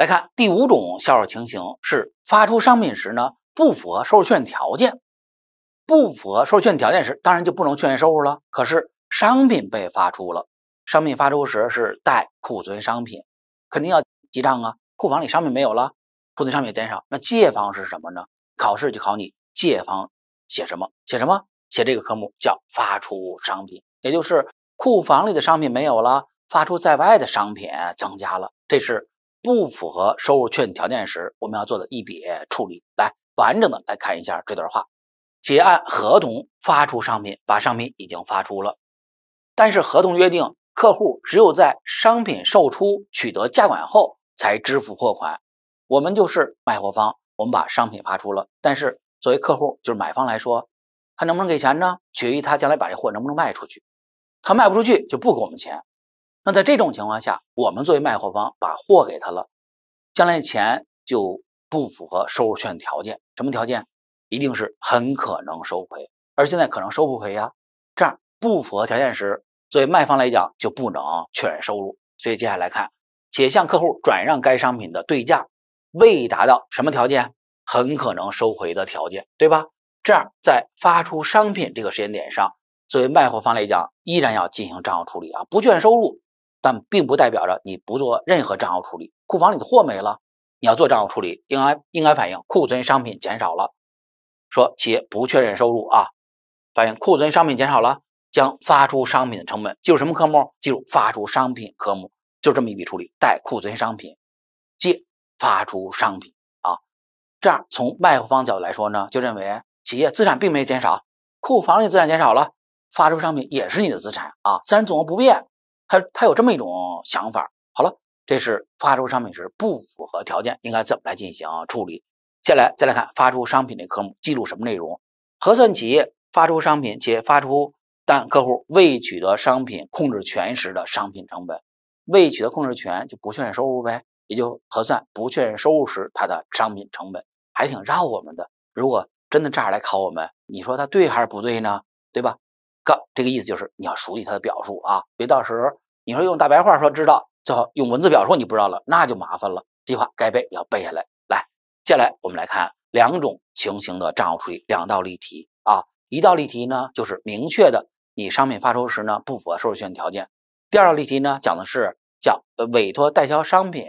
来看第五种销售情形是发出商品时呢不符合收入确认条件，不符合收入确认条件时，当然就不能确认收入了。可是商品被发出了，商品发出时是带库存商品，肯定要记账啊。库房里商品没有了，库存商品减少，那借方是什么呢？考试就考你借方写什么？写什么？写这个科目叫发出商品，也就是库房里的商品没有了，发出在外的商品增加了，这是。不符合收入确认条件时，我们要做的一笔处理。来完整的来看一下这段话：结按合同发出商品，把商品已经发出了，但是合同约定客户只有在商品售出取得价款后才支付货款。我们就是卖货方，我们把商品发出了，但是作为客户，就是买方来说，他能不能给钱呢？取决于他将来把这货能不能卖出去。他卖不出去就不给我们钱。那在这种情况下，我们作为卖货方把货给他了，将来钱就不符合收入确认条件。什么条件？一定是很可能收回，而现在可能收不回呀。这样不符合条件时，作为卖方来讲就不能确认收入。所以接下来看，且向客户转让该商品的对价未达到什么条件？很可能收回的条件，对吧？这样在发出商品这个时间点上，作为卖货方来讲，依然要进行账务处理啊，不确认收入。但并不代表着你不做任何账务处理，库房里的货没了，你要做账务处理，应该应该反映库存商品减少了，说企业不确认收入啊，反映库存商品减少了，将发出商品的成本记住什么科目？记住发出商品科目，就这么一笔处理，带库存商品，借发出商品啊，这样从卖方角度来说呢，就认为企业资产并没有减少，库房里资产减少了，发出商品也是你的资产啊，资产总额不变。他他有这么一种想法。好了，这是发出商品时不符合条件，应该怎么来进行处理？接下来再来看发出商品的科目记录什么内容？核算企业发出商品且发出但客户未取得商品控制权时的商品成本，未取得控制权就不确认收入呗，也就核算不确认收入时它的商品成本，还挺绕我们的。如果真的这样来考我们，你说他对还是不对呢？对吧？这个意思就是你要熟悉它的表述啊，别到时候你说用大白话说知道，最好用文字表述，你不知道了那就麻烦了。这话该背要背下来。来，接下来我们来看两种情形的账务处理，两道例题啊。一道例题呢就是明确的，你商品发出时呢不符合收入确认条件。第二道例题呢讲的是叫委托代销商品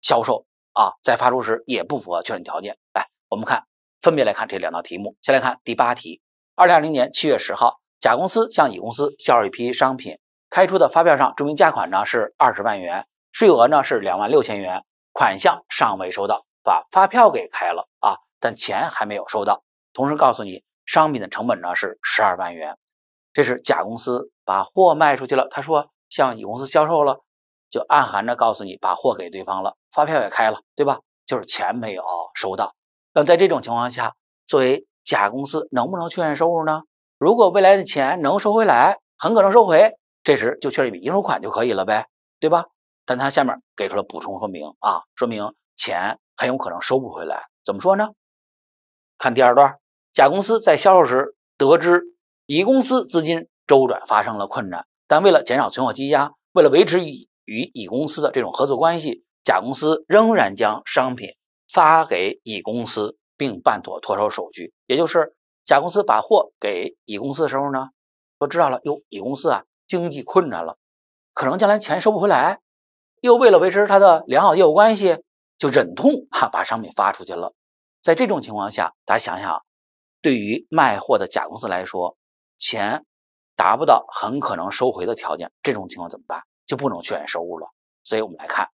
销售啊，在发出时也不符合确认条件。来，我们看分别来看这两道题目。先来看第八题，二零二零年七月十号。甲公司向乙公司销售一批商品，开出的发票上注明价款呢是二十万元，税额呢是两万六千元，款项尚未收到，把发票给开了啊，但钱还没有收到。同时告诉你，商品的成本呢是十二万元，这是甲公司把货卖出去了。他说向乙公司销售了，就暗含着告诉你把货给对方了，发票也开了，对吧？就是钱没有收到。那在这种情况下，作为甲公司能不能确认收入呢？如果未来的钱能收回来，很可能收回，这时就缺一笔应收款就可以了呗，对吧？但他下面给出了补充说明啊，说明钱很有可能收不回来。怎么说呢？看第二段，甲公司在销售时得知乙公司资金周转发生了困难，但为了减少存货积压，为了维持乙与乙公司的这种合作关系，甲公司仍然将商品发给乙公司，并办妥托收手续，也就是。甲公司把货给乙公司的时候呢，说知道了，哟，乙公司啊，经济困难了，可能将来钱收不回来，又为了维持他的良好业务关系，就忍痛哈把商品发出去了。在这种情况下，大家想想，对于卖货的甲公司来说，钱达不到很可能收回的条件，这种情况怎么办？就不能确认收入了。所以我们来看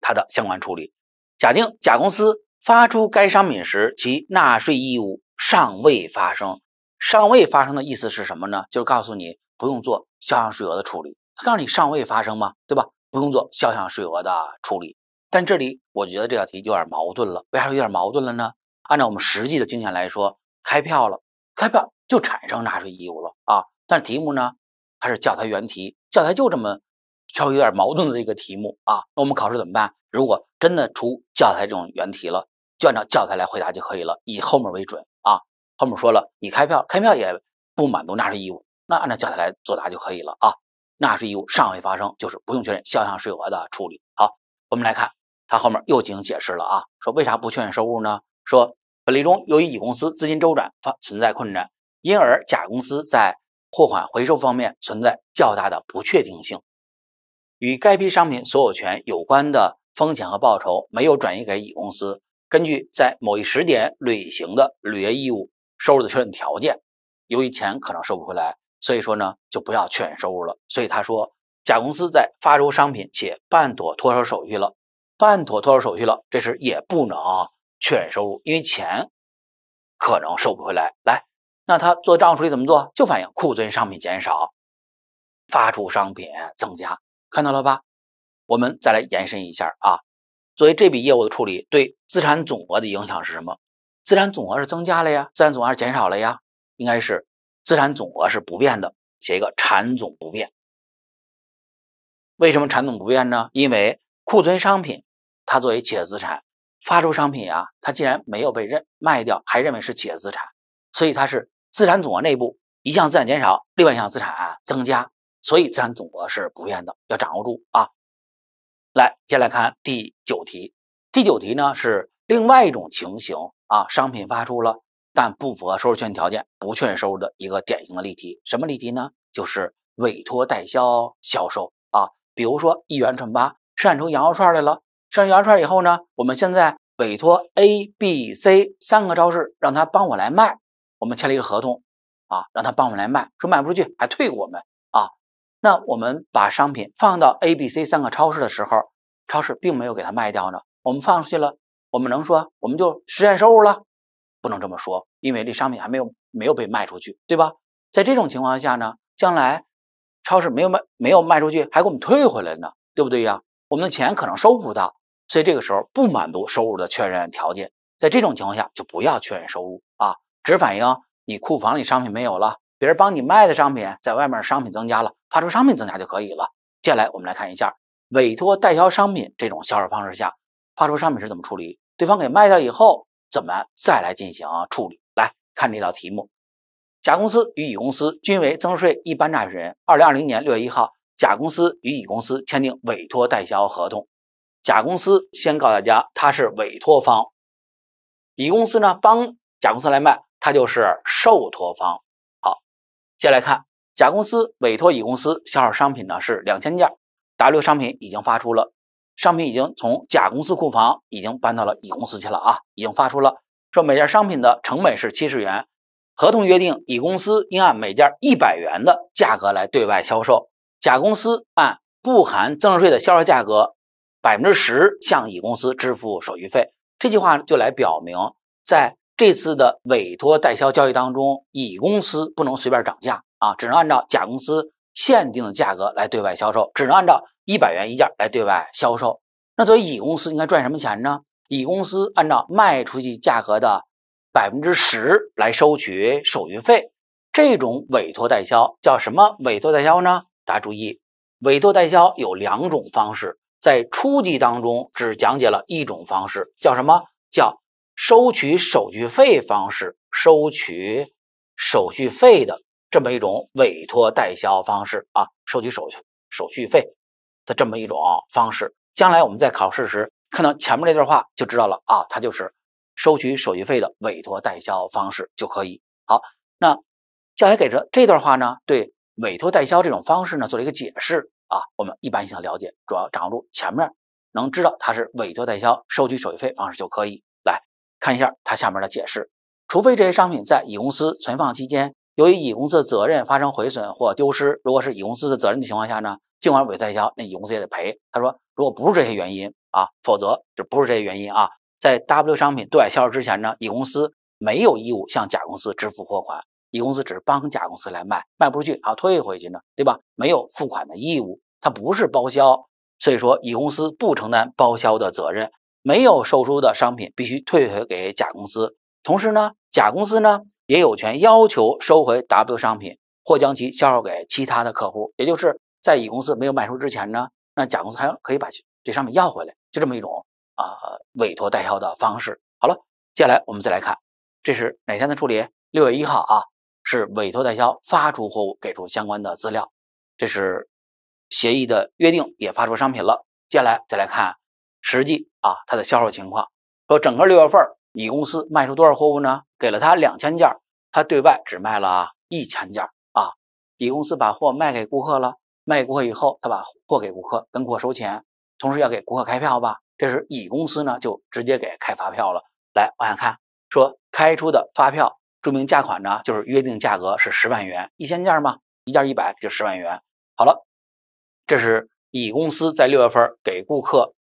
它的相关处理。假定甲公司发出该商品时，其纳税义务。尚未发生，尚未发生的意思是什么呢？就是告诉你不用做销项税额的处理。他告诉你尚未发生吗？对吧？不用做销项税额的处理。但这里我觉得这道题有点矛盾了。为啥说有点矛盾了呢？按照我们实际的经验来说，开票了，开票就产生纳税义务了啊。但是题目呢，它是教材原题，教材就这么稍微有点矛盾的一个题目啊。那我们考试怎么办？如果真的出教材这种原题了，就按照教材来回答就可以了，以后面为准。后面说了，你开票开票也不满足纳税义务，那按照教材来作答就可以了啊。纳税义务尚未发生，就是不用确认销项税额的处理。好，我们来看他后面又进行解释了啊，说为啥不确认收入呢？说本例中由于乙公司资金周转发存在困难，因而甲公司在货款回收方面存在较大的不确定性，与该批商品所有权有关的风险和报酬没有转移给乙公司。根据在某一时点履行的履约义务。收入的确认条件，由于钱可能收不回来，所以说呢，就不要确认收入了。所以他说，甲公司在发出商品且办妥托收手续了，办妥托收手续了，这时也不能确认收入，因为钱可能收不回来。来，那他做账务处理怎么做？就反映库存商品减少，发出商品增加，看到了吧？我们再来延伸一下啊，作为这笔业务的处理，对资产总额的影响是什么？资产总额是增加了呀，资产总额是减少了呀，应该是资产总额是不变的。写一个产总不变。为什么产总不变呢？因为库存商品它作为企业资产，发出商品啊，它既然没有被认卖掉，还认为是企业资产，所以它是资产总额内部一项资产减少，另外一项资产增加，所以资产总额是不变的。要掌握住啊！来，接下来看第九题。第九题呢是另外一种情形。啊，商品发出了，但不符合收入确认条件，不确认收入的一个典型的例题。什么例题呢？就是委托代销销售啊。比如说，一元串吧生产出羊肉串来了，生产羊肉串以后呢，我们现在委托 A、B、C 三个超市让他帮我来卖，我们签了一个合同，啊，让他帮我来卖，说卖不出去还退给我们啊。那我们把商品放到 A、B、C 三个超市的时候，超市并没有给他卖掉呢，我们放出去了。我们能说我们就实现收入了，不能这么说，因为这商品还没有没有被卖出去，对吧？在这种情况下呢，将来超市没有卖没有卖出去，还给我们退回来呢，对不对呀？我们的钱可能收不到，所以这个时候不满足收入的确认条件。在这种情况下，就不要确认收入啊，只反映你库房里商品没有了，别人帮你卖的商品在外面商品增加了，发出商品增加就可以了。接下来我们来看一下委托代销商品这种销售方式下，发出商品是怎么处理。对方给卖掉以后，怎么再来进行处理？来看这道题目：甲公司与乙公司均为增值税一般纳税人。二零二零年六月一号，甲公司与乙公司签订委托代销合同。甲公司先告大家，他是委托方；乙公司呢，帮甲公司来卖，他就是受托方。好，接下来看，甲公司委托乙公司销售商品呢是两千件，W 商品已经发出了。商品已经从甲公司库房已经搬到了乙公司去了啊，已经发出了。说每件商品的成本是七十元，合同约定乙公司应按每件一百元的价格来对外销售，甲公司按不含增值税的销售价格百分之十向乙公司支付手续费。这句话就来表明，在这次的委托代销交易当中，乙公司不能随便涨价啊，只能按照甲公司。限定的价格来对外销售，只能按照一百元一件来对外销售。那作为乙公司应该赚什么钱呢？乙公司按照卖出去价格的百分之十来收取手续费。这种委托代销叫什么委托代销呢？大家注意，委托代销有两种方式，在初级当中只讲解了一种方式，叫什么叫收取手续费方式，收取手续费的。这么一种委托代销方式啊，收取手续手续费的这么一种方式，将来我们在考试时看到前面那段话就知道了啊，它就是收取手续费的委托代销方式就可以。好，那教材给出这段话呢，对委托代销这种方式呢做了一个解释啊，我们一般性了解，主要掌握住前面能知道它是委托代销收取手续费方式就可以。来看一下它下面的解释，除非这些商品在乙公司存放期间。由于乙公司的责任发生毁损或丢失，如果是乙公司的责任的情况下呢，尽管托代销，那乙公司也得赔。他说，如果不是这些原因啊，否则就不是这些原因啊。在 W 商品对外销售之前呢，乙公司没有义务向甲公司支付货款，乙公司只是帮甲公司来卖，卖不出去啊，退回去呢，对吧？没有付款的义务，它不是包销，所以说乙公司不承担包销的责任，没有售出的商品必须退回给甲公司。同时呢，甲公司呢？也有权要求收回 W 商品，或将其销售给其他的客户。也就是在乙公司没有卖出之前呢，那甲公司还可以把这商品要回来，就这么一种啊委托代销的方式。好了，接下来我们再来看，这是哪天的处理？六月一号啊，是委托代销发出货物，给出相关的资料，这是协议的约定，也发出商品了。接下来再来看实际啊它的销售情况说整个六月份乙公司卖出多少货物呢？给了他两千件，他对外只卖了一千件啊！乙公司把货卖给顾客了，卖给顾客以后，他把货给顾客，跟顾客收钱，同时要给顾客开票吧？这是乙公司呢，就直接给开发票了。来往下看，说开出的发票注明价款呢，就是约定价格是十万元，一千件嘛，一件一百就十万元。好了，这是乙公司在六月份给顾客，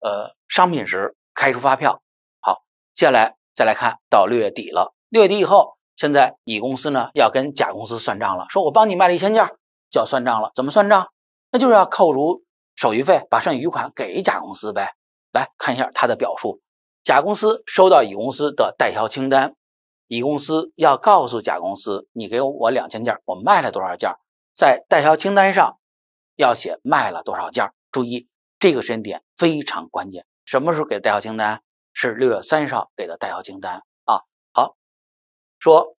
呃，商品时开出发票。接下来再来看到六月底了，六月底以后，现在乙公司呢要跟甲公司算账了，说我帮你卖了一千件，就要算账了，怎么算账？那就是要扣除手续费，把剩余款给甲公司呗。来看一下他的表述：甲公司收到乙公司的代销清单，乙公司要告诉甲公司，你给我两千件，我卖了多少件？在代销清单上要写卖了多少件。注意这个时间点非常关键，什么时候给代销清单？是六月三十号给的代销清单啊，好，说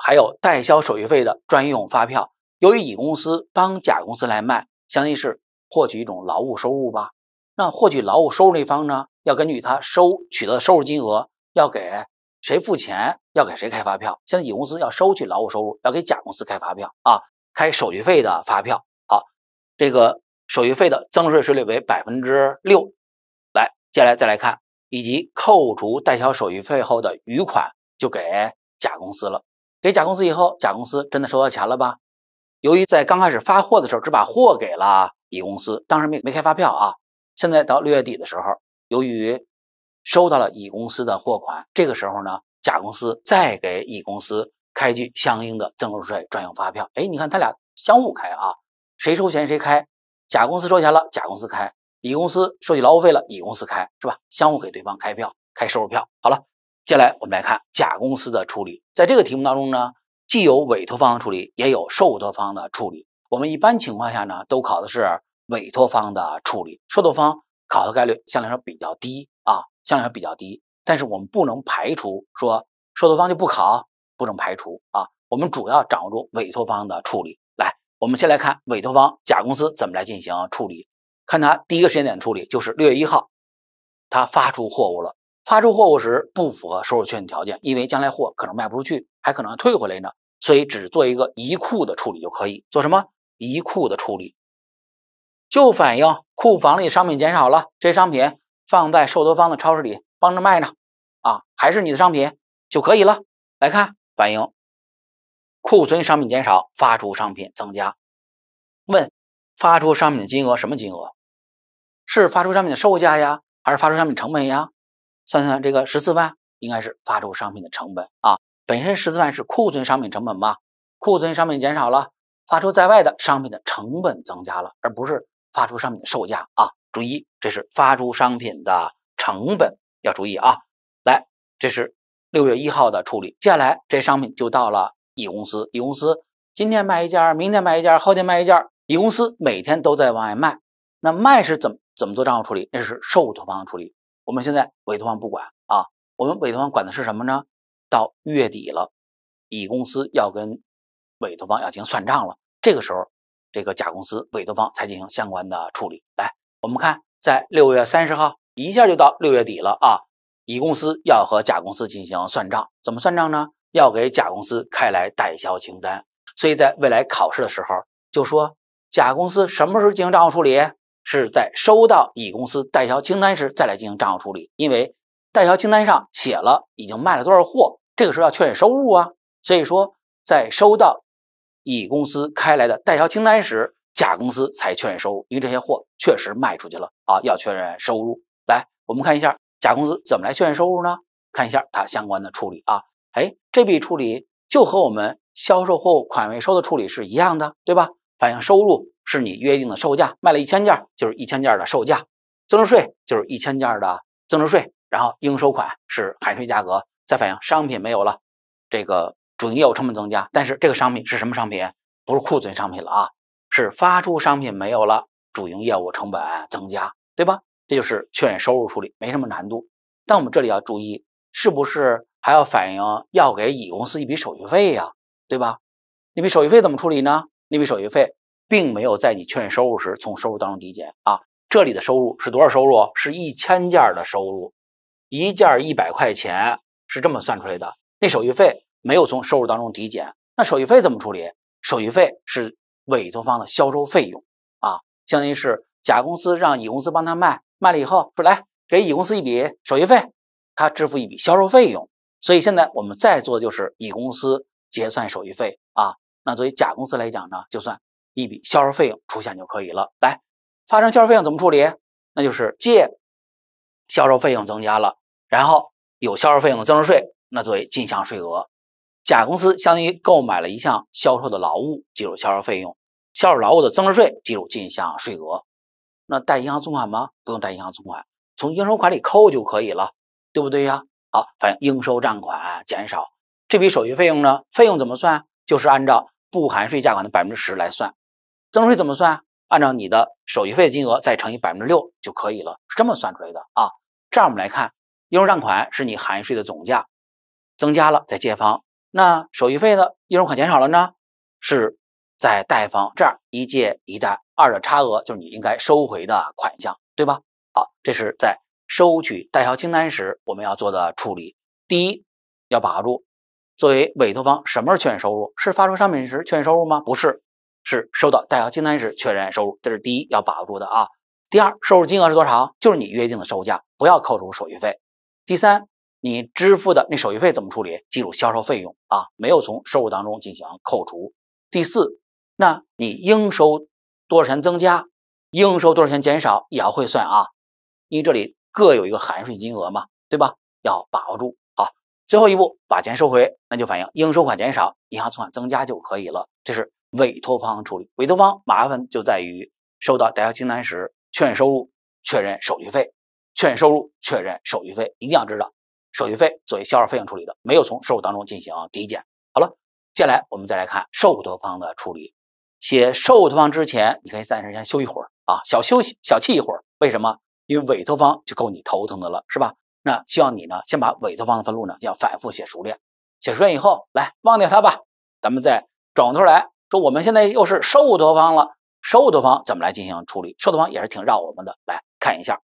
还有代销手续费的专用发票。由于乙公司帮甲公司来卖，相当于是获取一种劳务收入吧。那获取劳务收入那方呢，要根据他收取得的收入金额，要给谁付钱，要给谁开发票。现在乙公司要收取劳务收入，要给甲公司开发票啊，开手续费的发票。好，这个手续费的增值税税率为百分之六。来，接下来再来看。以及扣除代销手续费后的余款就给甲公司了。给甲公司以后，甲公司真的收到钱了吧？由于在刚开始发货的时候只把货给了乙公司，当时没没开发票啊。现在到六月底的时候，由于收到了乙公司的货款，这个时候呢，甲公司再给乙公司开具相应的增值税专用发票。哎，你看他俩相互开啊，谁收钱谁开，甲公司收钱了，甲公司开。乙公司收取劳务费了，乙公司开是吧？相互给对方开票，开收入票。好了，接下来我们来看甲公司的处理。在这个题目当中呢，既有委托方的处理，也有受托方的处理。我们一般情况下呢，都考的是委托方的处理，受托方考的概率相对来说比较低啊，相对来说比较低。但是我们不能排除说受托方就不考，不能排除啊。我们主要掌握住委托方的处理。来，我们先来看委托方甲公司怎么来进行处理。看他第一个时间点处理，就是六月一号，他发出货物了。发出货物时不符合收入确认条件，因为将来货可能卖不出去，还可能退回来呢，所以只做一个移库的处理就可以。做什么？移库的处理，就反映库房里商品减少了，这商品放在售托方的超市里帮着卖呢，啊，还是你的商品就可以了。来看，反映库存商品减少，发出商品增加。问，发出商品的金额什么金额？是发出商品的售价呀，还是发出商品成本呀？算算这个十四万，应该是发出商品的成本啊。本身十四万是库存商品成本嘛，库存商品减少了，发出在外的商品的成本增加了，而不是发出商品的售价啊。注意，这是发出商品的成本，要注意啊。来，这是六月一号的处理，接下来这商品就到了乙公司。乙公司今天卖一件，明天卖一件，后天卖一件。乙公司每天都在往外卖，那卖是怎么？怎么做账户处理？那是受托方的处理。我们现在委托方不管啊，我们委托方管的是什么呢？到月底了，乙公司要跟委托方要进行算账了。这个时候，这个甲公司委托方才进行相关的处理。来，我们看，在六月三十号一下就到六月底了啊。乙公司要和甲公司进行算账，怎么算账呢？要给甲公司开来代销清单。所以在未来考试的时候，就说甲公司什么时候进行账户处理？是在收到乙公司代销清单时再来进行账务处理，因为代销清单上写了已经卖了多少货，这个时候要确认收入啊。所以说，在收到乙公司开来的代销清单时，甲公司才确认收入，因为这些货确实卖出去了啊，要确认收入。来，我们看一下甲公司怎么来确认收入呢？看一下它相关的处理啊。哎，这笔处理就和我们销售货物款未收的处理是一样的，对吧？反映收入。是你约定的售价，卖了一千件，就是一千件的售价，增值税就是一千件的增值税，然后应收款是含税价格，再反映商品没有了，这个主营业务成本增加。但是这个商品是什么商品？不是库存商品了啊，是发出商品没有了，主营业务成本增加，对吧？这就是确认收入处理，没什么难度。但我们这里要注意，是不是还要反映要给乙公司一笔手续费呀？对吧？那笔手续费怎么处理呢？那笔手续费。并没有在你确认收入时从收入当中抵减啊，这里的收入是多少收入？是一千件的收入，一件一百块钱是这么算出来的。那手续费没有从收入当中抵减，那手续费怎么处理？手续费是委托方的销售费用啊，相当于是甲公司让乙公司帮他卖，卖了以后说来给乙公司一笔手续费，他支付一笔销售费用。所以现在我们在做的就是乙公司结算手续费啊，那作为甲公司来讲呢，就算。一笔销售费用出现就可以了。来，发生销售费用怎么处理？那就是借销售费用增加了，然后有销售费用的增值税，那作为进项税额。甲公司相当于购买了一项销售的劳务，计入销售费用，销售劳务的增值税计入进项税额。那贷银行存款吗？不用贷银行存款，从应收款里扣就可以了，对不对呀？好，反映应收账款减少。这笔手续费费用呢？费用怎么算？就是按照不含税价款的百分之十来算。增值税怎么算？按照你的手续费金额再乘以百分之六就可以了，是这么算出来的啊。这样我们来看，应收账款是你含税的总价，增加了，在借方；那手续费呢，应收款减少了呢，是在贷方。这样一借一贷，二者的差额就是你应该收回的款项，对吧？好，这是在收取代销清单时我们要做的处理。第一，要把握住作为委托方，什么是确认收入？是发出商品时确认收入吗？不是。是收到代销清单时确认收入，这是第一要把握住的啊。第二，收入金额是多少？就是你约定的售价，不要扣除手续费。第三，你支付的那手续费怎么处理？计入销售费用啊，没有从收入当中进行扣除。第四，那你应收多少钱增加，应收多少钱减少也要会算啊，因为这里各有一个含税金额嘛，对吧？要把握住。啊。最后一步把钱收回，那就反映应收款减少，银行存款增加就可以了。这是。委托方处理，委托方麻烦就在于收到代销清单时，确认收入确认手续费，确认收入确认手续费一定要知道，手续费作为销售费用处理的，没有从收入当中进行抵减。好了，接下来我们再来看受托方的处理。写受托方之前，你可以暂时先休一会儿啊，小休息小憩一会儿。为什么？因为委托方就够你头疼的了，是吧？那希望你呢，先把委托方的分录呢要反复写熟练，写熟练以后来忘掉它吧，咱们再转过头来。说我们现在又是受托方了，受托方怎么来进行处理？受托方也是挺绕我们的，来看一下。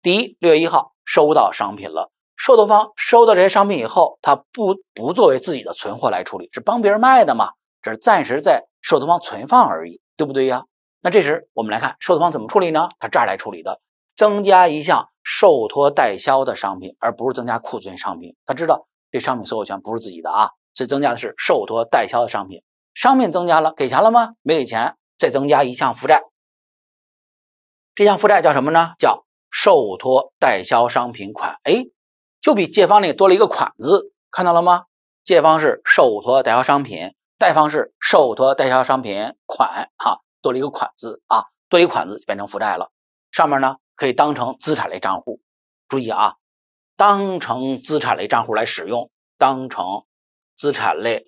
第一，六月一号收到商品了，受托方收到这些商品以后，他不不作为自己的存货来处理，是帮别人卖的嘛？只是暂时在受托方存放而已，对不对呀？那这时我们来看受托方怎么处理呢？他这儿来处理的，增加一项受托代销的商品，而不是增加库存商品。他知道这商品所有权不是自己的啊，所以增加的是受托代销的商品。商品增加了，给钱了吗？没给钱，再增加一项负债。这项负债叫什么呢？叫受托代销商品款。哎，就比借方那多了一个“款”字，看到了吗？借方是受托代销商品，贷方是受托代销商品款。哈，多了一个“款”字啊，多一个“款”字就变成负债了。上面呢，可以当成资产类账户。注意啊，当成资产类账户来使用，当成资产类。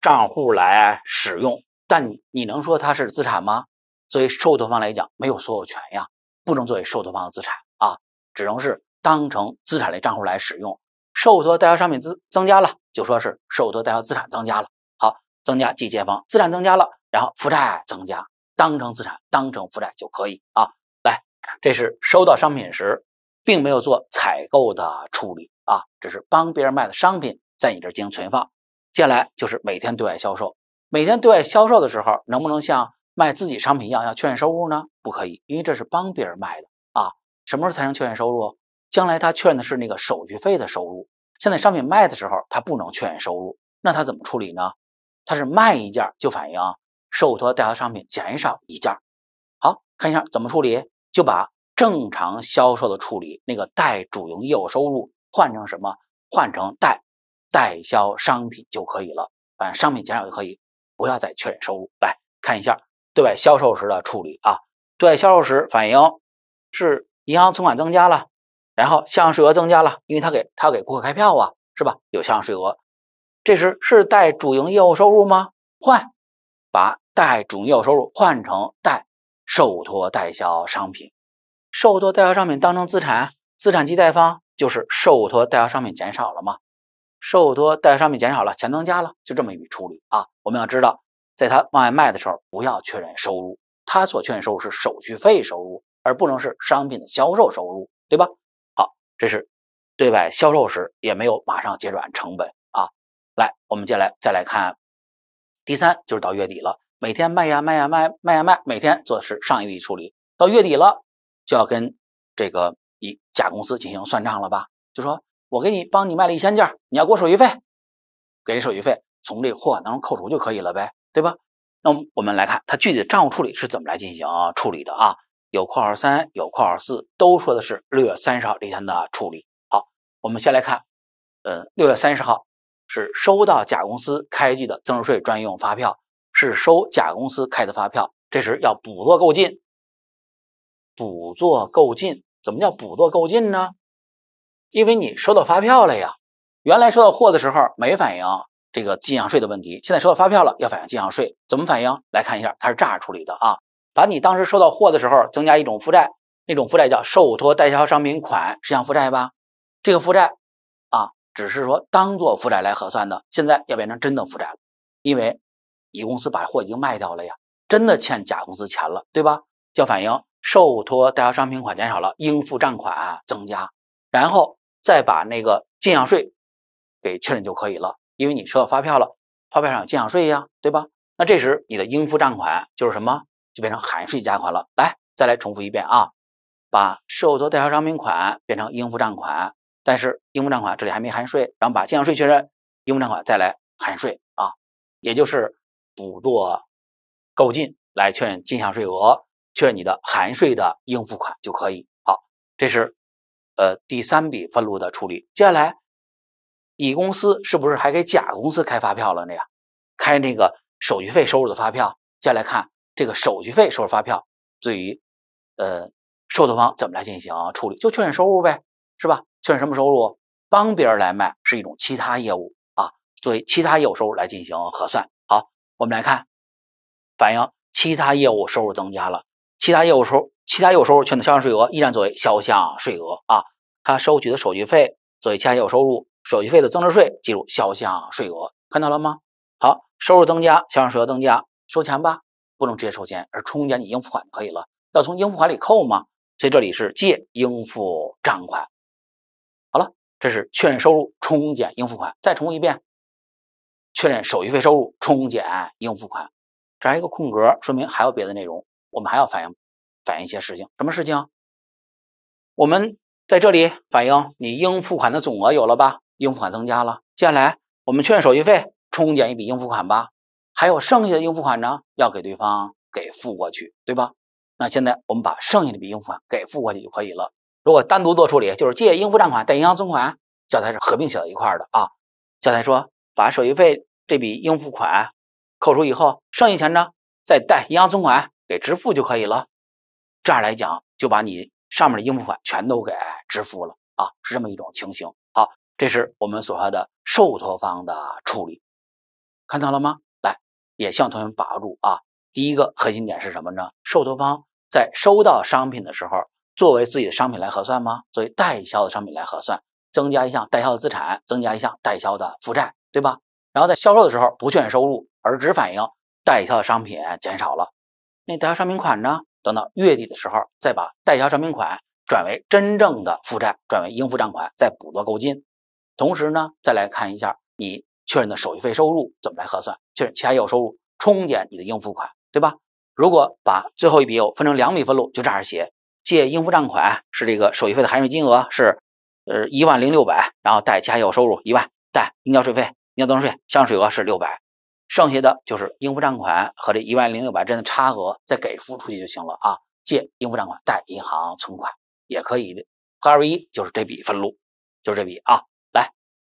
账户来使用，但你能说它是资产吗？作为受托方来讲没有所有权呀，不能作为受托方的资产啊，只能是当成资产类账户来使用。受托代销商品资增加了，就说是受托代销资产增加了。好，增加即借方，资产增加了，然后负债增加，当成资产，当成负债就可以啊。来，这是收到商品时，并没有做采购的处理啊，只是帮别人卖的商品在你这儿进行存放。接下来就是每天对外销售，每天对外销售的时候，能不能像卖自己商品一样要确认收入呢？不可以，因为这是帮别人卖的啊。什么时候才能确认收入？将来他确认的是那个手续费的收入。现在商品卖的时候，他不能确认收入，那他怎么处理呢？他是卖一件就反映受托代销商品减少一件。好，看一下怎么处理，就把正常销售的处理那个代主营业务收入换成什么？换成代。代销商品就可以了，啊，商品减少就可以，不要再确认收入。来看一下对外销售时的处理啊，对外销售时反映是银行存款增加了，然后项税额增加了，因为他给他给顾客开票啊，是吧？有项税额，这时是代主营业务收入吗？换，把代主营业务收入换成代受托代销商品，受托代销商品当成资产，资产记贷方就是受托代销商品减少了吗？售多但商品减少了，钱增加了，就这么一笔处理啊！我们要知道，在他往外卖的时候，不要确认收入，他所确认收入是手续费收入，而不能是商品的销售收入，对吧？好，这是对外销售时也没有马上结转成本啊。来，我们接下来再来看第三，就是到月底了，每天卖呀卖呀卖卖呀卖，每天做的是上一笔处理，到月底了就要跟这个一甲公司进行算账了吧？就说。我给你帮你卖了一千件，你要给我手续费，给手续费从这个货当中扣除就可以了呗，对吧？那我们来看它具体的账务处理是怎么来进行处理的啊？有括号三，有括号四，都说的是六月三十号这天的处理。好，我们先来看，嗯，六月三十号是收到甲公司开具的增值税专用发票，是收甲公司开的发票，这时要补做购进，补做购进，怎么叫补做购进呢？因为你收到发票了呀，原来收到货的时候没反映这个进项税的问题，现在收到发票了要反映进项税，怎么反映？来看一下，它是这样处理的啊，把你当时收到货的时候增加一种负债，那种负债叫受托代销商品款，是项负债吧？这个负债啊，只是说当做负债来核算的，现在要变成真的负债了，因为乙公司把货已经卖掉了呀，真的欠甲公司钱了，对吧？要反映受托代销商品款减少了，应付账款增加，然后。再把那个进项税给确认就可以了，因为你收到发票了，发票上有进项税呀，对吧？那这时你的应付账款就是什么？就变成含税价款了。来，再来重复一遍啊，把受托代销商品款变成应付账款，但是应付账款这里还没含税，然后把进项税确认，应付账款再来含税啊，也就是补做购进来确认进项税额，确认你的含税的应付款就可以。好，这是。呃，第三笔分录的处理，接下来，乙公司是不是还给甲公司开发票了呢呀？开那个手续费收入的发票，接下来看这个手续费收入发票，对于呃受托方怎么来进行处理？就确认收入呗，是吧？确认什么收入？帮别人来卖是一种其他业务啊，作为其他业务收入来进行核算。好，我们来看，反映其他业务收入增加了，其他业务收。其他有收入确认销项税额依然作为销项税额啊，他收取的手续费作为其他有收入，手续费的增值税计入销项税额，看到了吗？好，收入增加，销项税额增加，收钱吧，不能直接收钱，而冲减你应付款就可以了，要从应付款里扣嘛，所以这里是借应付账款。好了，这是确认收入，冲减应付款。再重复一遍，确认手续费收入，冲减应付款。这还有一个空格，说明还有别的内容，我们还要反映。反映一些事情，什么事情？我们在这里反映你应付款的总额有了吧？应付款增加了，接下来我们确认手续费，冲减一笔应付款吧。还有剩下的应付款呢，要给对方给付过去，对吧？那现在我们把剩下的笔应付款给付过去就可以了。如果单独做处理，就是借应付账款，贷银行存款。教材是合并写到一块儿的啊。教材说，把手续费这笔应付款扣除以后，剩下钱呢，再贷银行存款给支付就可以了。这样来讲，就把你上面的应付款全都给支付了啊，是这么一种情形。好，这是我们所说的受托方的处理，看到了吗？来，也希望同学们把握住啊。第一个核心点是什么呢？受托方在收到商品的时候，作为自己的商品来核算吗？作为代销的商品来核算，增加一项代销的资产，增加一项代销的负债，对吧？然后在销售的时候，不确认收入，而只反映代销的商品减少了，那代销商品款呢？等到月底的时候，再把代销商品款转为真正的负债，转为应付账款，再补做购金。同时呢，再来看一下你确认的手续费收入怎么来核算，确认其他业务收入冲减你的应付款，对吧？如果把最后一笔有分成两笔分录，就这样写：借应付账款是这个手续费的含税金额是呃一万零六百，然后贷其他业务收入一万，贷应交税费应交增值税销税额是六百。剩下的就是应付账款和这一万零六百真的差额，再给付出去就行了啊！借应付账款，贷银行存款，也可以合二为一，就是这笔分录，就是这笔啊！来，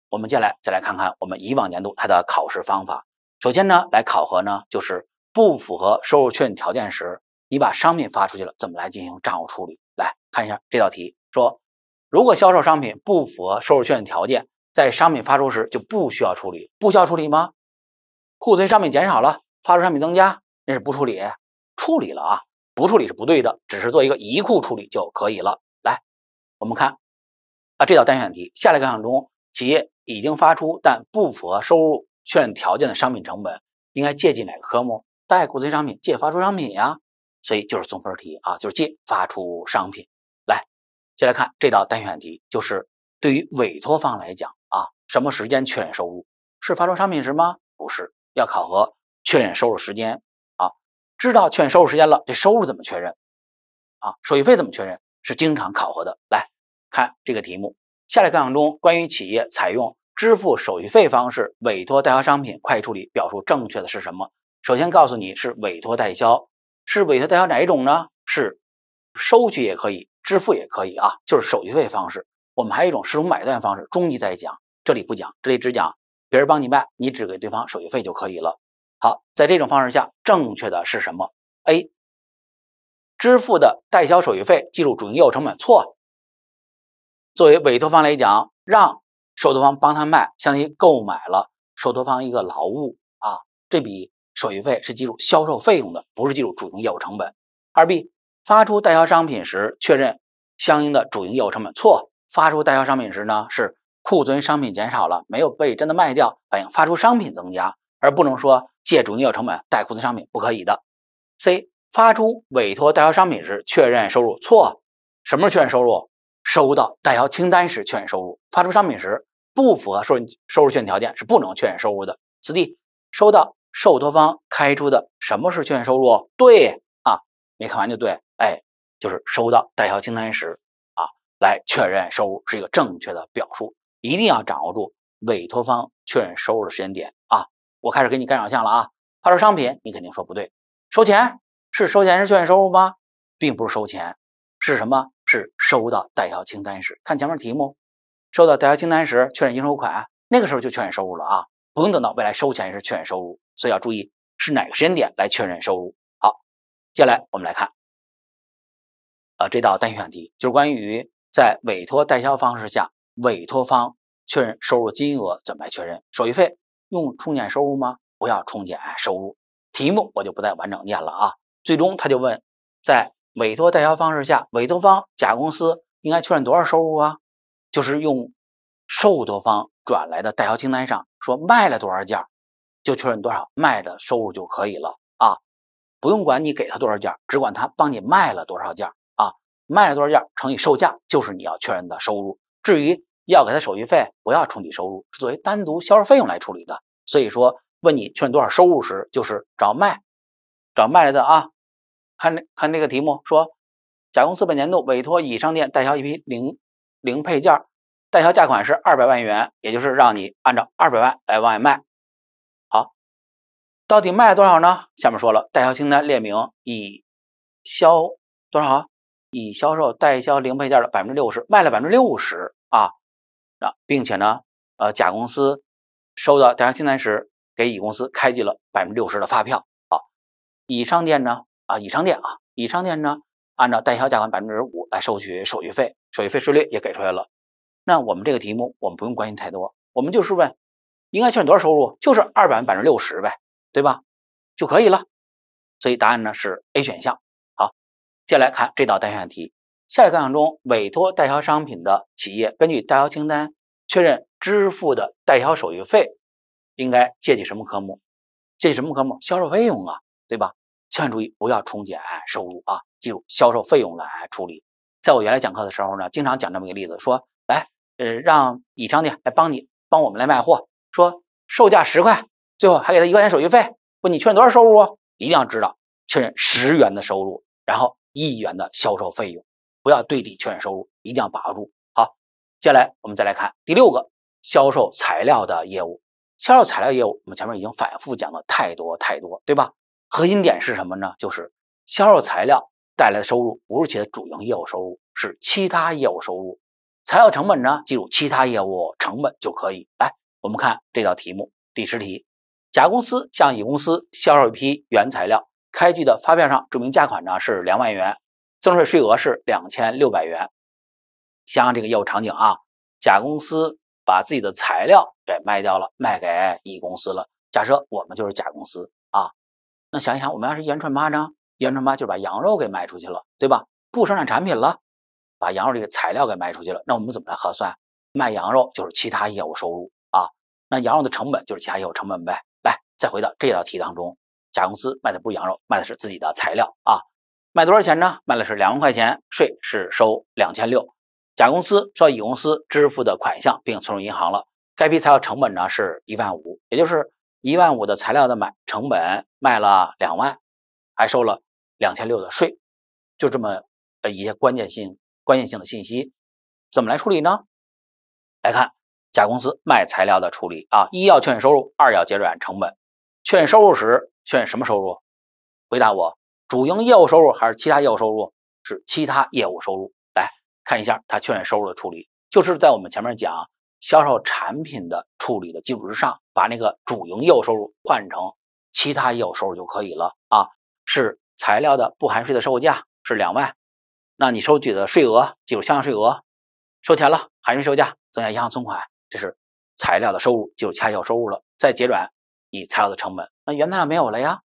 我们接下来再来看看我们以往年度它的考试方法。首先呢，来考核呢就是不符合收入确认条件时，你把商品发出去了，怎么来进行账务处理？来看一下这道题说，如果销售商品不符合收入确认条件，在商品发出时就不需要处理，不需要处理吗？库存商品减少了，发出商品增加，那是不处理，处理了啊？不处理是不对的，只是做一个移库处理就可以了。来，我们看啊这道单选题，下列各项中，企业已经发出但不符合收入确认条件的商品成本，应该借记哪个科目？贷库存商品，借发出商品呀，所以就是送分题啊，就是借发出商品。来，接来看这道单选题，就是对于委托方来讲啊，什么时间确认收入？是发出商品时吗？不是。要考核确认收入时间啊，知道确认收入时间了，这收入怎么确认啊？手续费怎么确认？是经常考核的。来看这个题目：下列各项中，关于企业采用支付手续费方式委托代销商品会计处理表述正确的是什么？首先告诉你是委托代销，是委托代销哪一种呢？是收取也可以，支付也可以啊，就是手续费方式。我们还有一种是从买断方式，中级再讲，这里不讲，这里只讲。别人帮你卖，你只给对方手续费就可以了。好，在这种方式下，正确的是什么？A. 支付的代销手续费计入主营业务成本，错。作为委托方来讲，让受托方帮他卖，相当于购买了受托方一个劳务啊，这笔手续费是计入销售费用的，不是计入主营业务成本。二 B. 发出代销商品时确认相应的主营业务成本，错。发出代销商品时呢，是库存商品减少了，没有被真的卖掉，反映发出商品增加，而不能说借主营业务成本贷库存商品，不可以的。C 发出委托代销商品时确认收入错，什么是确认收入？收到代销清单时确认收入，发出商品时不符合收收入确认条件是不能确认收入的。此 D 收到受托方开出的什么是确认收入？对啊，没看完就对，哎，就是收到代销清单时啊来确认收入是一个正确的表述。一定要掌握住委托方确认收入的时间点啊！我开始给你干扰项了啊！发出商品，你肯定说不对。收钱是收钱是确认收入吗？并不是收钱，是什么？是收到代销清单时。看前面题目，收到代销清单时确认应收款，那个时候就确认收入了啊！不用等到未来收钱是确认收入。所以要注意是哪个时间点来确认收入。好，接下来我们来看，呃，这道单选题就是关于在委托代销方式下。委托方确认收入金额怎么来确认？手续费用冲减收入吗？不要冲减收入。题目我就不再完整念了啊。最终他就问，在委托代销方式下，委托方甲公司应该确认多少收入啊？就是用受托方转来的代销清单上说卖了多少件，就确认多少卖的收入就可以了啊。不用管你给他多少件，只管他帮你卖了多少件啊。卖了多少件乘以售价就是你要确认的收入。至于要给他手续费，不要冲抵收入，是作为单独销售费用来处理的。所以说，问你确认多少收入时，就是找卖，找卖的啊。看看这个题目说，甲公司本年度委托乙商店代销一批零零配件，代销价款是二百万元，也就是让你按照二百万来往外卖。好，到底卖了多少呢？下面说了，代销清单列明已销多少。乙销售代销零配件的百分之六十，卖了百分之六十啊啊，并且呢，呃，甲公司收到代销清单时给乙公司开具了百分之六十的发票。啊。乙商店呢啊，乙商店啊，乙商店呢，按照代销价款百分之五来收取手续费，手续费税率也给出来了。那我们这个题目，我们不用关心太多，我们就是问应该确认多少收入，就是二百百分之六十呗，对吧？就可以了。所以答案呢是 A 选项。接下来看这道单选题。下列各项中，委托代销商品的企业根据代销清单确认支付的代销手续费，应该借记什么科目？借记什么科目？销售费用啊，对吧？千万注意不要冲减收入啊，计入销售费用来处理。在我原来讲课的时候呢，经常讲这么一个例子，说来呃，让乙商店来帮你帮我们来卖货，说售价十块，最后还给他一块钱手续费。问你确认多少收入？一定要知道确认十元的收入，然后。亿元的销售费用不要对抵确认收入，一定要把握住。好，接下来我们再来看第六个销售材料的业务。销售材料业务，我们前面已经反复讲了太多太多，对吧？核心点是什么呢？就是销售材料带来的收入不是企业的主营业务收入，是其他业务收入。材料成本呢，计入其他业务成本就可以。来，我们看这道题目，第十题：甲公司向乙公司销售一批原材料。开具的发票上注明价款呢是两万元，增值税税额是两千六百元。想想这个业务场景啊，甲公司把自己的材料给卖掉了，卖给乙公司了。假设我们就是甲公司啊，那想一想我们要是盐川妈呢？盐川妈就是把羊肉给卖出去了，对吧？不生产产品了，把羊肉这个材料给卖出去了，那我们怎么来核算？卖羊肉就是其他业务收入啊，那羊肉的成本就是其他业务成本呗。来，再回到这道题当中。甲公司卖的不是羊肉，卖的是自己的材料啊，卖多少钱呢？卖的是两万块钱，税是收两千六。甲公司说乙公司支付的款项，并存入银行了。该批材料成本呢是一万五，也就是一万五的材料的买成本，卖了两万，还收了两千六的税。就这么一些关键性、关键性的信息，怎么来处理呢？来看甲公司卖材料的处理啊，一要确认收入，二要结转成本。确认收入时确认什么收入？回答我，主营业务收入还是其他业务收入？是其他业务收入。来看一下它确认收入的处理，就是在我们前面讲销售产品的处理的基础之上，把那个主营业务收入换成其他业务收入就可以了啊。是材料的不含税的售价是两万，那你收取的税额计入销项税额，收钱了，含税售价增加银行存款，这是材料的收入就是其他业务收入了，再结转。你材料的成本，那原材料没有了呀，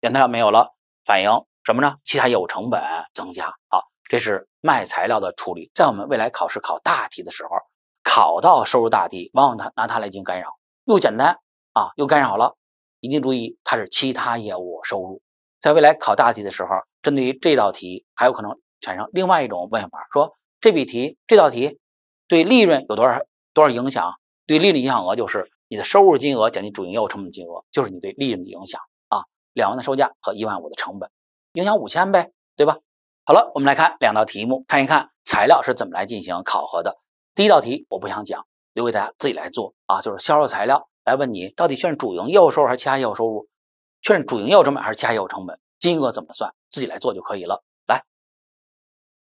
原材料没有了，反映什么呢？其他业务成本增加。好，这是卖材料的处理。在我们未来考试考大题的时候，考到收入大题，往往它拿它来进行干扰，又简单啊，又干扰了。一定注意，它是其他业务收入。在未来考大题的时候，针对于这道题，还有可能产生另外一种问法，说这笔题这道题对利润有多少多少影响？对利润影响额就是。你的收入金额减去主营业务成本金额，就是你对利润的影响啊。两万的售价和一万五的成本，影响五千呗，对吧？好了，我们来看两道题目，看一看材料是怎么来进行考核的。第一道题我不想讲，留给大家自己来做啊，就是销售材料来问你到底确认主营业务收入还是其他业务收入，确认主营业务成本还是其他业务成本，金额怎么算，自己来做就可以了。来，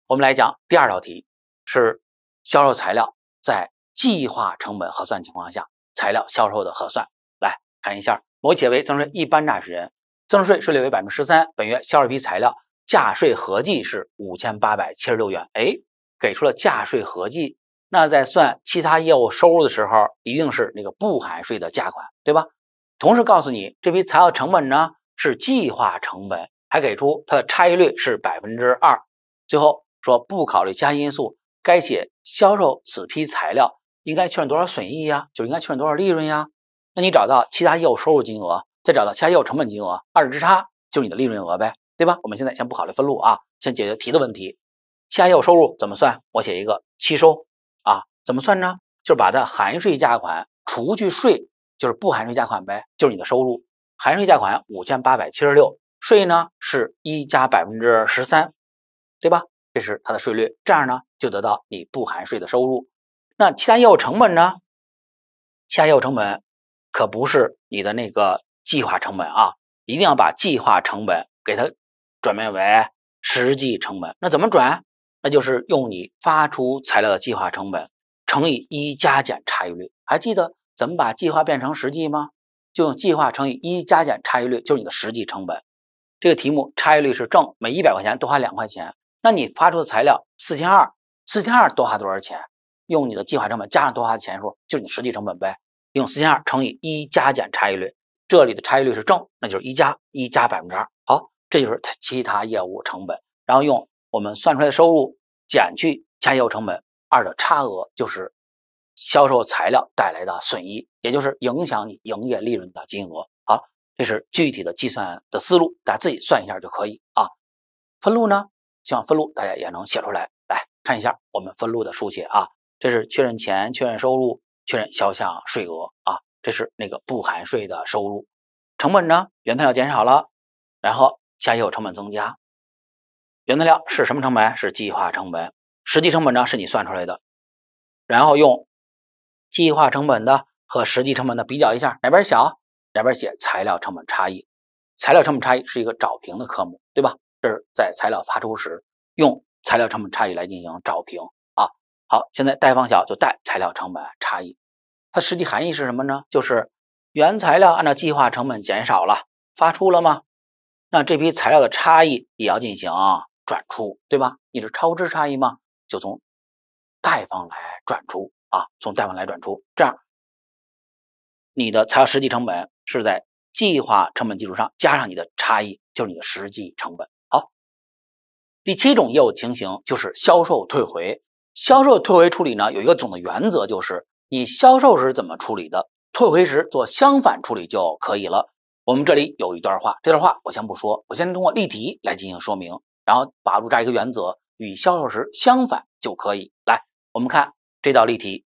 我们来讲第二道题，是销售材料在计划成本核算情况下。材料销售的核算，来看一下，某企业为增值税一般纳税人，增值税税率为百分之十三，本月销售批材料价税合计是五千八百七十六元，哎，给出了价税合计，那在算其他业务收入的时候，一定是那个不含税的价款，对吧？同时告诉你这批材料成本呢是计划成本，还给出它的差异率是百分之二，最后说不考虑加因素，该企业销售此批材料。应该确认多少损益呀？就应该确认多少利润呀？那你找到其他业务收入金额，再找到其他业务成本金额，二者之差就是你的利润额呗，对吧？我们现在先不考虑分录啊，先解决题的问题。其他业务收入怎么算？我写一个期收啊，怎么算呢？就是把它含税价款除去税，就是不含税价款呗，就是你的收入。含税价款五千八百七十六，税呢是一加百分之十三，对吧？这是它的税率。这样呢，就得到你不含税的收入。那其他业务成本呢？其他业务成本可不是你的那个计划成本啊，一定要把计划成本给它转变为实际成本。那怎么转？那就是用你发出材料的计划成本乘以一加减差异率。还记得怎么把计划变成实际吗？就用计划乘以一加减差异率，就是你的实际成本。这个题目差异率是正，每一百块钱多花两块钱，那你发出的材料四千二，四千二多花多少钱？用你的计划成本加上多花的钱数，就是你实际成本呗。用四千二乘以一加减差异率，这里的差异率是正，那就是一加一加百分之二。好，这就是它其他业务成本。然后用我们算出来的收入减去其他业务成本二的差额，就是销售材料带来的损益，也就是影响你营业利润的金额。好，这是具体的计算的思路，大家自己算一下就可以啊。分录呢，希望分录大家也能写出来，来看一下我们分录的书写啊。这是确认钱、确认收入、确认销项税额啊，这是那个不含税的收入。成本呢，原材料减少了，然后加有成本增加。原材料是什么成本？是计划成本。实际成本呢，是你算出来的。然后用计划成本的和实际成本的比较一下，哪边小，哪边写材料成本差异。材料成本差异是一个找平的科目，对吧？这是在材料发出时用材料成本差异来进行找平。好，现在贷方小就贷材料成本差异，它实际含义是什么呢？就是原材料按照计划成本减少了，发出了吗？那这批材料的差异也要进行转出，对吧？你是超支差异吗？就从贷方来转出啊，从贷方来转出，这样你的材料实际成本是在计划成本基础上加上你的差异，就是你的实际成本。好，第七种业务情形就是销售退回。销售退回处理呢，有一个总的原则，就是你销售时怎么处理的，退回时做相反处理就可以了。我们这里有一段话，这段话我先不说，我先通过例题来进行说明，然后把握住这样一个原则，与销售时相反就可以。来，我们看这道例题，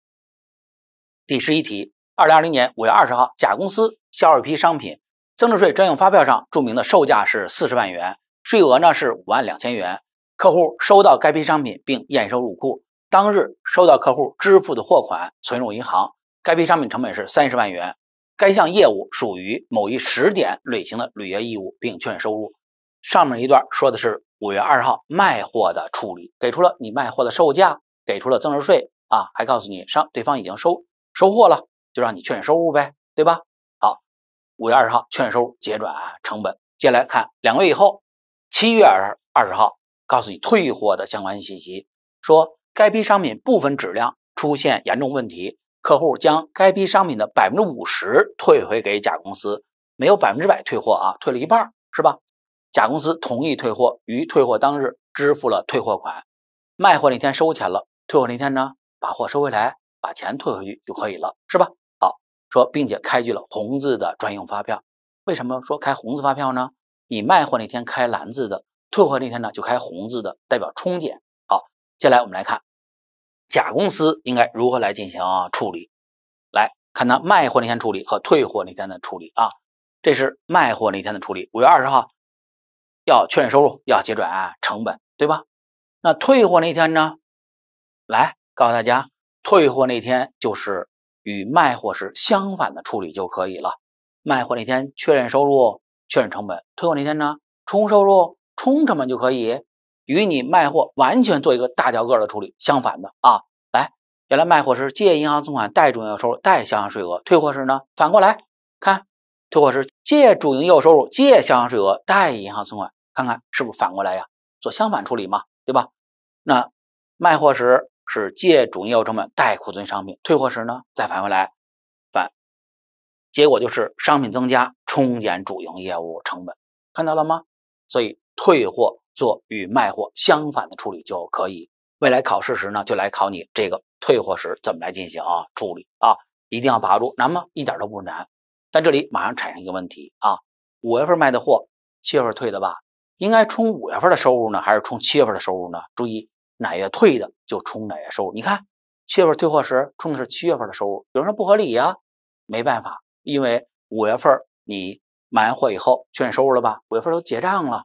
第十一题，二零二零年五月二十号，甲公司销售一批商品，增值税专用发票上注明的售价是四十万元，税额呢是五万两千元，客户收到该批商品并验收入库。当日收到客户支付的货款存入银行，该批商品成本是三十万元，该项业务属于某一时点履行的履约义务，并确认收入。上面一段说的是五月二十号卖货的处理，给出了你卖货的售价，给出了增值税啊，还告诉你上对方已经收收货了，就让你确认收入呗，对吧？好，五月二十号确认收结转成本。接下来看两个月以后，七月二二十号告诉你退货的相关信息，说。该批商品部分质量出现严重问题，客户将该批商品的百分之五十退回给甲公司，没有百分之百退货啊，退了一半，是吧？甲公司同意退货，于退货当日支付了退货款。卖货那天收钱了，退货那天呢，把货收回来，把钱退回去就可以了，是吧？好，说并且开具了红字的专用发票。为什么说开红字发票呢？你卖货那天开蓝字的，退货那天呢就开红字的，代表冲减。好，接下来我们来看。甲公司应该如何来进行处理？来看它卖货那天处理和退货那天的处理啊，这是卖货那天的处理。五月二十号要确认收入，要结转成本，对吧？那退货那天呢？来告诉大家，退货那天就是与卖货时相反的处理就可以了。卖货那天确认收入，确认成本；退货那天呢，冲收入，冲成本就可以。与你卖货完全做一个大调个的处理，相反的啊，来，原来卖货时借银行存款，贷主营业务收入，贷销项税额；退货时呢，反过来看，退货时借主营业务收入，借销项税额，贷银行存款，看看是不是反过来呀？做相反处理嘛，对吧？那卖货时是借主营业务成本，贷库存商品；退货时呢，再返回来反，结果就是商品增加冲减主营业务成本，看到了吗？所以退货。做与卖货相反的处理就可以。未来考试时呢，就来考你这个退货时怎么来进行啊处理啊，一定要把握住，难吗？一点都不难。但这里马上产生一个问题啊，五月份卖的货，七月份退的吧，应该冲五月份的收入呢，还是冲七月份的收入呢？注意哪月退的就冲哪月收入。你看七月份退货时冲的是七月份的收入，有人说不合理呀，没办法，因为五月份你买完货以后确认收入了吧，五月份都结账了，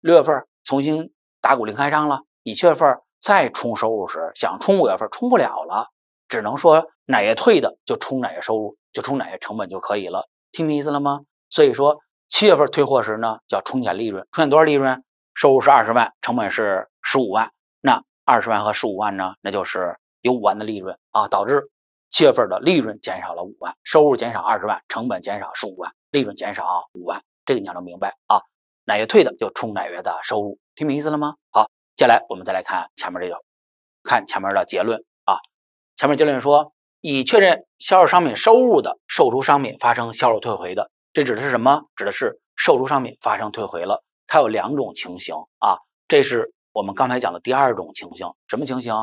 六月份。重新打鼓零开张了，你七月份再冲收入时，想冲五月份冲不了了，只能说哪月退的就冲哪月收入，就冲哪月成本就可以了，听明意思了吗？所以说七月份退货时呢，叫冲减利润，冲减多少利润？收入是二十万，成本是十五万，那二十万和十五万呢，那就是有五万的利润啊，导致七月份的利润减少了五万，收入减少二十万，成本减少十五万，利润减少五万，这个你要能明白啊？哪月退的就冲哪月的收入。听明意思了吗？好，接下来我们再来看前面这个，看前面的结论啊。前面结论说，已确认销售商品收入的售出商品发生销售退回的，这指的是什么？指的是售出商品发生退回了。它有两种情形啊，这是我们刚才讲的第二种情形。什么情形？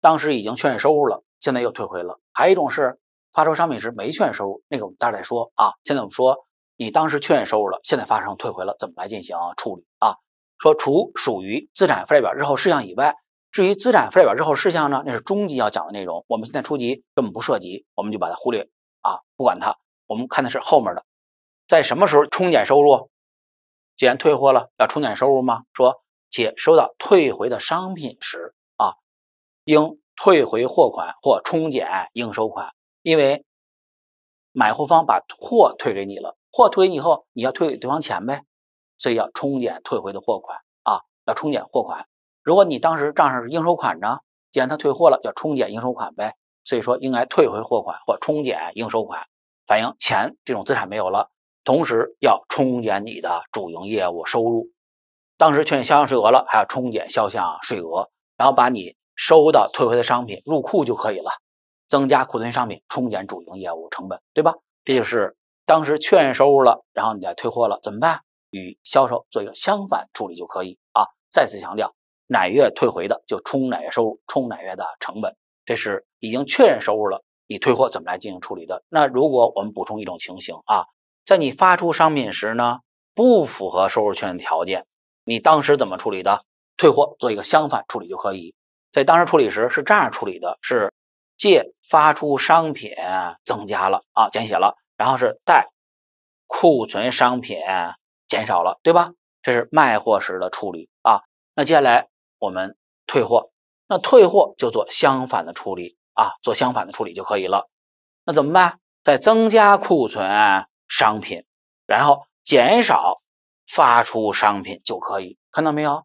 当时已经确认收入了，现在又退回了。还有一种是发出商品时没确认收入，那个我们待会儿再说啊。现在我们说。你当时确认收入了，现在发生退回了，怎么来进行处理啊？说除属于资产负债表日后事项以外，至于资产负债表日后事项呢，那是中级要讲的内容，我们现在初级根本不涉及，我们就把它忽略啊，不管它。我们看的是后面的，在什么时候冲减收入？既然退货了，要冲减收入吗？说且收到退回的商品时啊，应退回货款或冲减应收款，因为买货方把货退给你了。货退给你以后，你要退给对方钱呗，所以要冲减退回的货款啊，要冲减货款。如果你当时账上是应收款呢，既然他退货了，要冲减应收款呗。所以说应该退回货款或冲减应收款，反映钱这种资产没有了，同时要冲减你的主营业务收入。当时确认销项税额了，还要冲减销项税额，然后把你收到退回的商品入库就可以了，增加库存商品，冲减主营业务成本，对吧？这就是。当时确认收入了，然后你再退货了，怎么办？与销售做一个相反处理就可以啊。再次强调，哪月退回的就冲哪月收入，冲哪月的成本。这是已经确认收入了，你退货怎么来进行处理的？那如果我们补充一种情形啊，在你发出商品时呢，不符合收入确认条件，你当时怎么处理的？退货做一个相反处理就可以。在当时处理时是这样处理的，是借发出商品增加了啊，简写了。然后是贷，库存商品减少了，对吧？这是卖货时的处理啊。那接下来我们退货，那退货就做相反的处理啊，做相反的处理就可以了。那怎么办？再增加库存商品，然后减少发出商品就可以。看到没有？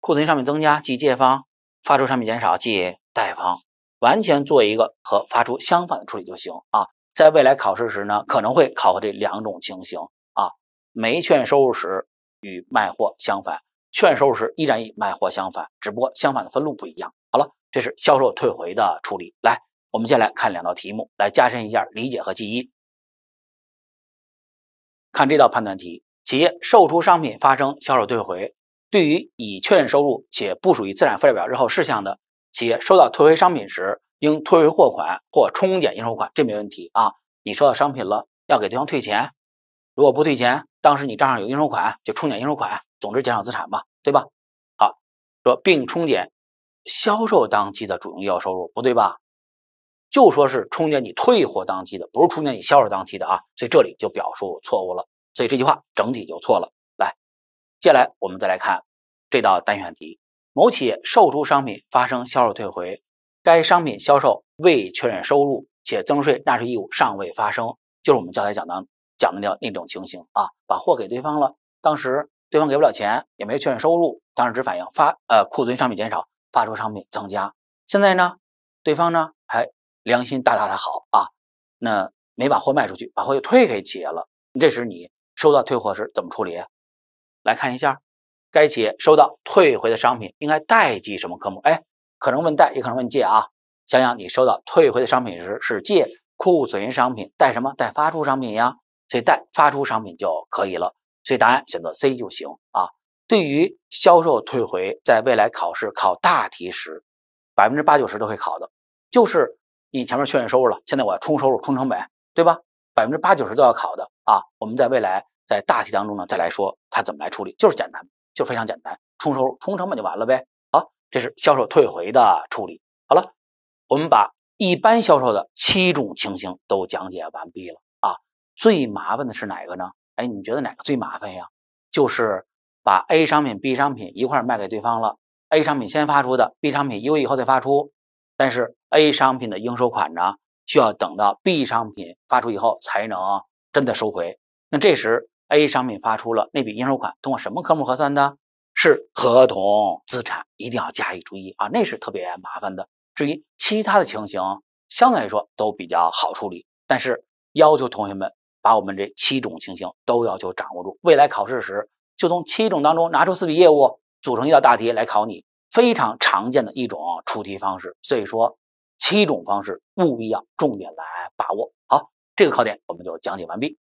库存商品增加即借方，发出商品减少即贷方，完全做一个和发出相反的处理就行啊。在未来考试时呢，可能会考这两种情形啊，没确认收入时与卖货相反，确认收入时依然与卖货相反，只不过相反的分录不一样。好了，这是销售退回的处理。来，我们先来看两道题目，来加深一下理解和记忆。看这道判断题：企业售出商品发生销售退回，对于已确认收入且不属于资产负债表日后事项的企业，收到退回商品时。应退回货款或冲减应收款，这没问题啊。你收到商品了，要给对方退钱。如果不退钱，当时你账上有应收款，就冲减应收款。总之减少资产吧，对吧？好，说并冲减销售当期的主营业务收入，不对吧？就说是冲减你退货当期的，不是冲减你销售当期的啊。所以这里就表述错误了。所以这句话整体就错了。来，接下来我们再来看这道单选题：某企业售出商品发生销售退回。该商品销售未确认收入，且增税纳税义务尚未发生，就是我们教材讲的讲的那那种情形啊。把货给对方了，当时对方给不了钱，也没确认收入，当时只反映发呃库存商品减少，发出商品增加。现在呢，对方呢还良心大大的好啊，那没把货卖出去，把货又退给企业了。这时你收到退货时怎么处理？来看一下，该企业收到退回的商品应该代记什么科目？哎。可能问贷，也可能问借啊。想想你收到退回的商品时是借库存商品，贷什么？贷发出商品呀。所以贷发出商品就可以了。所以答案选择 C 就行啊。对于销售退回，在未来考试考大题时，百分之八九十都会考的，就是你前面确认收入了，现在我要冲收入、冲成本，对吧？百分之八九十都要考的啊。我们在未来在大题当中呢，再来说它怎么来处理，就是简单，就非常简单，冲收入、冲成本就完了呗。这是销售退回的处理。好了，我们把一般销售的七种情形都讲解完毕了啊。最麻烦的是哪个呢？哎，你觉得哪个最麻烦呀？就是把 A 商品、B 商品一块卖给对方了。A 商品先发出的，B 商品一个月以后再发出，但是 A 商品的应收款呢，需要等到 B 商品发出以后才能真的收回。那这时 A 商品发出了那笔应收款，通过什么科目核算的？是合同资产，一定要加以注意啊，那是特别麻烦的。至于其他的情形，相对来说都比较好处理。但是要求同学们把我们这七种情形都要求掌握住，未来考试时就从七种当中拿出四笔业务组成一道大题来考你，非常常见的一种出题方式。所以说，七种方式务必要重点来把握好这个考点，我们就讲解完毕。